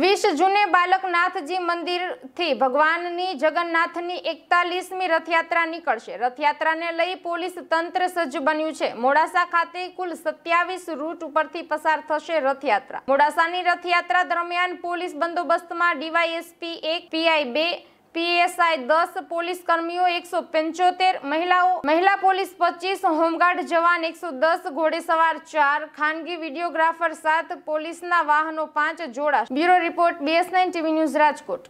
વીસ જૂને બાલકનાથજી મંદિરથી ભગવાનની જગન્નાથની એકતાલીસમી રથયાત્રા નીકળશે રથયાત્રાને લઈ પોલીસ તંત્ર સજ્જ બન્યું છે મોડાસા ખાતે કુલ સત્યાવીસ રૂટ ઉપરથી પસાર થશે રથયાત્રા મોડાસાની રથયાત્રા દરમિયાન પોલીસ બંદોબસ્તમાં ડીવાયએસપી એક પીઆઈ બે પીએસઆઈ દસ પોલીસ કર્મીઓ એકસો પંચોતેર મહિલાઓ મહિલા પોલીસ પચીસ હોમગાર્ડ જવાન એકસો દસ ઘોડેસવાર ચાર ખાનગી વિડીયોગ્રાફર સાત પોલીસના વાહનો પાંચ જોડા bureau report BS TV news Rajkot